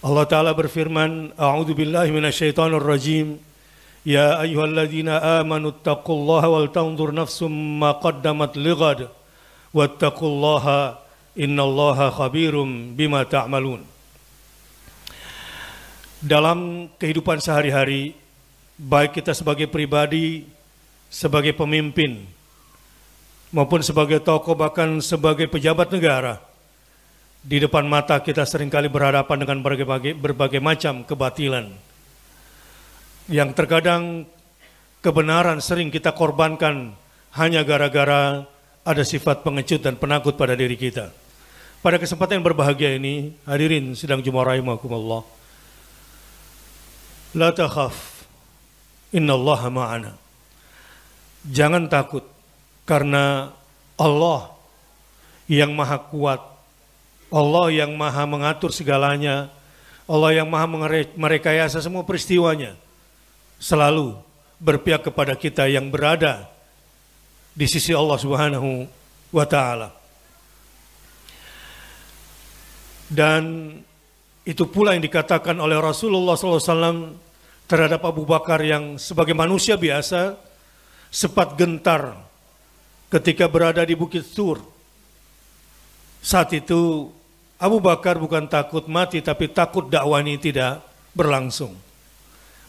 Allah Ta'ala berfirman, A'udhu billahi minasyaitanir rajim. Ya ayyuhalladzina amanu attaqullaha wal tanzur nafsum ma qaddamat wa attaqullaha innallaha khabirum bima ta'malun. Dalam kehidupan sehari-hari, baik kita sebagai pribadi, sebagai pemimpin, maupun sebagai tokoh bahkan sebagai pejabat negara, di depan mata kita seringkali berhadapan dengan berbagai, berbagai macam kebatilan. Yang terkadang kebenaran sering kita korbankan hanya gara-gara ada sifat pengecut dan penakut pada diri kita. Pada kesempatan yang berbahagia ini, hadirin sedang jumpa rahimakumullah. La takhaf, innallaha ma'ana. Jangan takut, karena Allah yang maha kuat Allah yang maha mengatur segalanya, Allah yang maha merekayasa semua peristiwanya, selalu berpihak kepada kita yang berada di sisi Allah Subhanahu wa Ta'ala. Dan itu pula yang dikatakan oleh Rasulullah SAW terhadap Abu Bakar yang sebagai manusia biasa sempat gentar ketika berada di Bukit Sur. Saat itu Abu Bakar bukan takut mati tapi takut dakwah ini tidak berlangsung.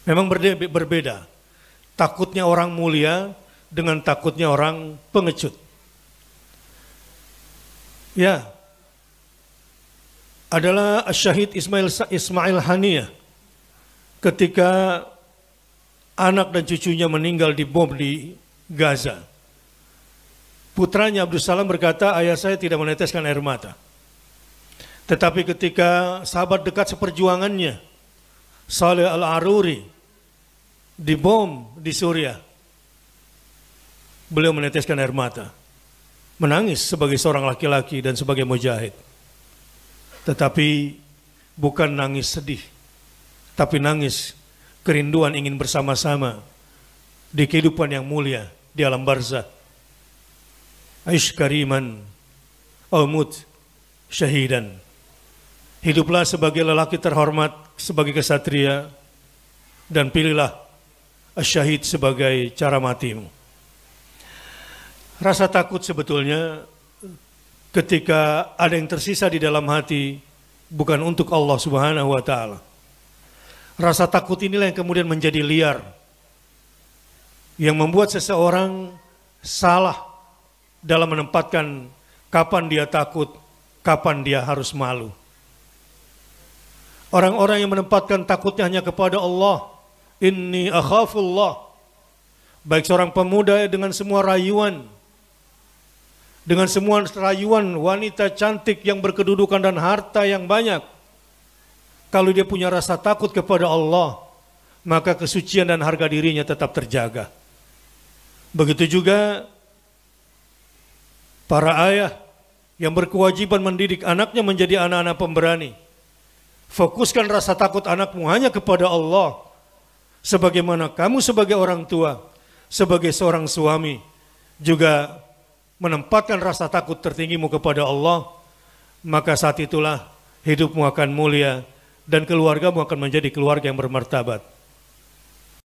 Memang berbeda. Takutnya orang mulia dengan takutnya orang pengecut. Ya. Adalah Syahid Ismail Ismail Haniyah ketika anak dan cucunya meninggal di bom di Gaza. Putranya Abdul Salam berkata, ayah saya tidak meneteskan air mata. Tetapi ketika sahabat dekat seperjuangannya, Saleh Al-Aruri, dibom di Suriah, beliau meneteskan air mata, menangis sebagai seorang laki-laki dan sebagai mujahid. Tetapi bukan nangis sedih, tapi nangis kerinduan ingin bersama-sama di kehidupan yang mulia di alam barzah. Aish kariman, amut syahidan. Hiduplah sebagai lelaki terhormat, sebagai kesatria, dan pilihlah syahid sebagai cara matimu. Rasa takut sebetulnya ketika ada yang tersisa di dalam hati bukan untuk Allah Subhanahu wa taala. Rasa takut inilah yang kemudian menjadi liar yang membuat seseorang salah dalam menempatkan kapan dia takut, kapan dia harus malu. Orang-orang yang menempatkan takutnya hanya kepada Allah. Inni akhafullah. Baik seorang pemuda dengan semua rayuan. Dengan semua rayuan wanita cantik yang berkedudukan dan harta yang banyak. Kalau dia punya rasa takut kepada Allah, maka kesucian dan harga dirinya tetap terjaga. Begitu juga para ayah yang berkewajiban mendidik anaknya menjadi anak-anak pemberani Fokuskan rasa takut anakmu hanya kepada Allah. Sebagaimana kamu sebagai orang tua, sebagai seorang suami, juga menempatkan rasa takut tertinggimu kepada Allah, maka saat itulah hidupmu akan mulia dan keluargamu akan menjadi keluarga yang bermartabat.